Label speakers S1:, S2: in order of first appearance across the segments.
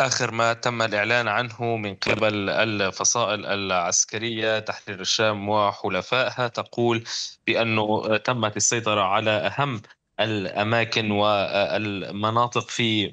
S1: آخر ما تم الإعلان عنه من قبل الفصائل العسكرية تحرير الشام وحلفائها تقول بأنه تمت السيطرة على أهم الاماكن والمناطق في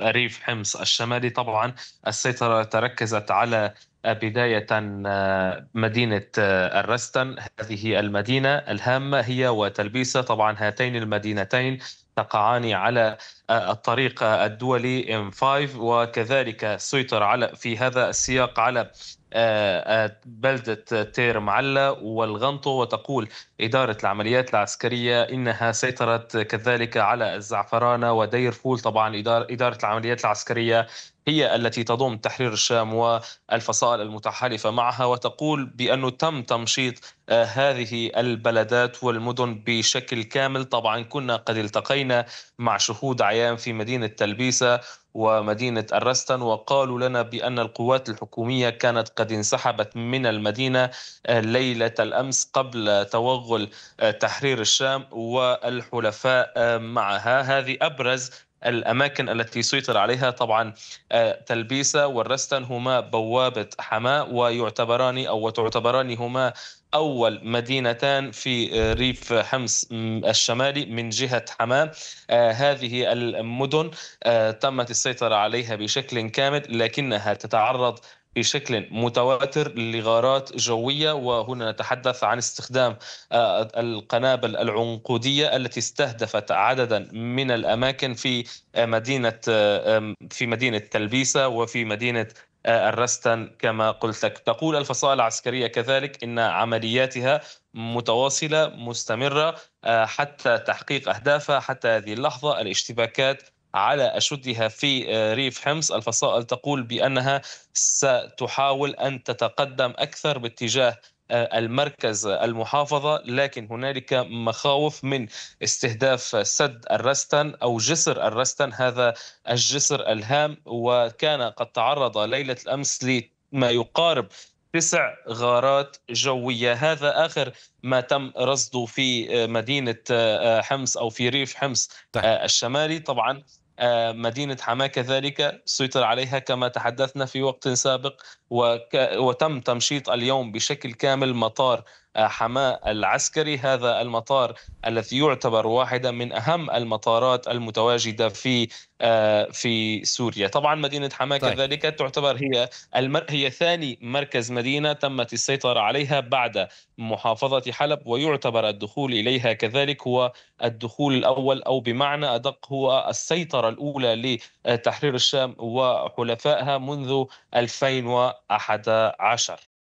S1: ريف حمص الشمالي طبعا السيطره تركزت على بداية آه، مدينة آه، الرستن هذه المدينة الهامة هي وتلبيسة طبعا هاتين المدينتين تقعان على آه، الطريق الدولي M5 وكذلك سيطر على في هذا السياق على آه، آه، بلدة تير معلة والغنطو وتقول إدارة العمليات العسكرية إنها سيطرت كذلك على الزعفرانة ودير فول طبعا إدارة العمليات العسكرية هي التي تضم تحرير الشام والفصائل المتحالفه معها وتقول بانه تم تمشيط آه، هذه البلدات والمدن بشكل كامل طبعا كنا قد التقينا مع شهود عيان في مدينه تلبيسه ومدينة الرستن وقالوا لنا بأن القوات الحكومية كانت قد انسحبت من المدينة آه، ليلة الأمس قبل توغل آه، تحرير الشام والحلفاء آه، معها هذه أبرز الأماكن التي سيطر عليها طبعا آه، تلبيسة والرستن هما بوابة حماة ويعتبران أو تعتبران هما أول مدينتان في آه، ريف حمص الشمالي من جهة حماة آه، هذه المدن تمت السيطرة عليها بشكل كامل لكنها تتعرض بشكل متواتر لغارات جوية وهنا نتحدث عن استخدام آه، القنابل العنقودية التي استهدفت عددا من الأماكن في آه، مدينة آه، في مدينة تلبيسة وفي مدينة الرستن كما قلت لك تقول الفصائل العسكرية كذلك إن عملياتها متواصلة مستمرة حتى تحقيق أهدافها حتى هذه اللحظة الاشتباكات على أشدها في آه، ريف حمص الفصائل تقول بأنها ستحاول أن تتقدم أكثر باتجاه آه، المركز المحافظة لكن هنالك مخاوف من استهداف سد الرستن أو جسر الرستن هذا الجسر الهام وكان قد تعرض ليلة الأمس لما يقارب تسع غارات جوية هذا آخر ما تم رصده في آه، مدينة حمص أو في ريف حمص طيب. الشمالي طبعا مدينة حماة كذلك سيطر عليها كما تحدثنا في وقت سابق وتم تمشيط اليوم بشكل كامل مطار حماة العسكري هذا المطار الذي يعتبر واحدا من أهم المطارات المتواجدة في آه، في سوريا طبعا مدينة حماة طيب. كذلك تعتبر هي المر... هي ثاني مركز مدينة تمت السيطرة عليها بعد محافظة حلب ويعتبر الدخول إليها كذلك هو الدخول الأول أو بمعنى أدق هو السيطرة الأولى لتحرير الشام وحلفائها منذ 2011